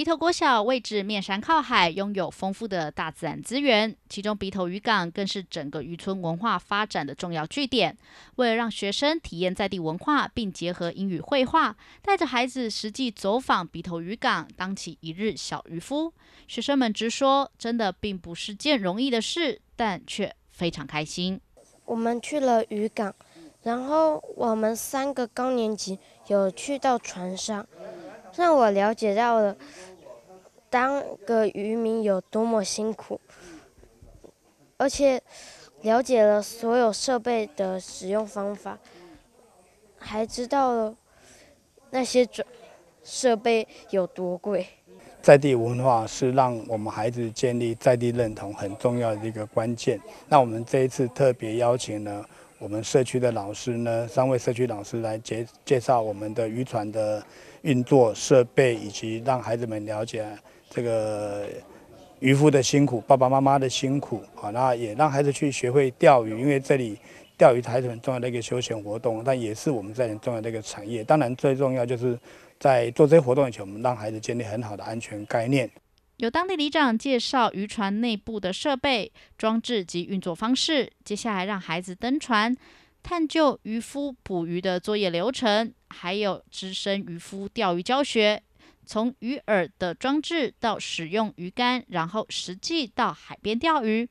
鼻头国小位置面山靠海，拥有丰富的大自然资源，其中鼻头渔港更是整个渔村文化发展的重要据点。为了让学生体验在地文化，并结合英语绘画，带着孩子实际走访鼻头渔港，当起一日小渔夫。学生们直说，真的并不是件容易的事，但却非常开心。我们去了渔港，然后我们三个高年级有去到船上，让我了解到了。当个渔民有多么辛苦，而且了解了所有设备的使用方法，还知道了那些准设备有多贵。在地文化是让我们孩子建立在地认同很重要的一个关键。那我们这一次特别邀请了我们社区的老师呢，三位社区老师来介介绍我们的渔船的运作设备，以及让孩子们了解。这个渔夫的辛苦，爸爸妈妈的辛苦啊，那也让孩子去学会钓鱼，因为这里钓鱼还是很重要的一个休闲活动，但也是我们这里重要的一个产业。当然，最重要就是在做这些活动以前，我们让孩子建立很好的安全概念。有当地旅长介绍渔船内部的设备装置及运作方式，接下来让孩子登船，探究渔夫捕鱼的作业流程，还有资深渔夫钓鱼教学。从鱼饵的装置到使用鱼竿，然后实际到海边钓鱼，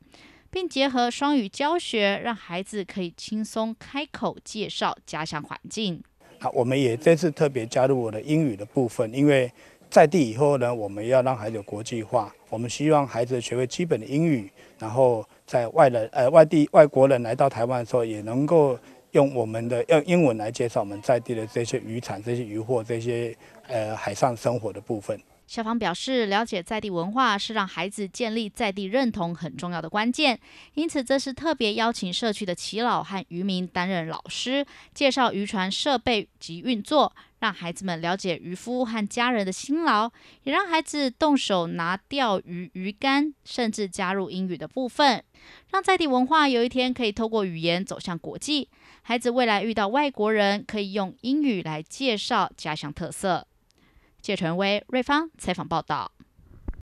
并结合双语教学，让孩子可以轻松开口介绍家乡环境。好，我们也这次特别加入我的英语的部分，因为在地以后呢，我们要让孩子国际化。我们希望孩子学会基本的英语，然后在外人呃外地外国人来到台湾的时候，也能够。用我们的用英文来介绍我们在地的这些渔产、这些渔获、这些呃海上生活的部分。校方表示，了解在地文化是让孩子建立在地认同很重要的关键，因此这是特别邀请社区的耆老和渔民担任老师，介绍渔船设备及运作。让孩子们了解渔夫和家人的辛劳，也让孩子动手拿钓鱼鱼竿，甚至加入英语的部分，让在地文化有一天可以透过语言走向国际。孩子未来遇到外国人，可以用英语来介绍家乡特色。谢纯威、瑞芳采访报道。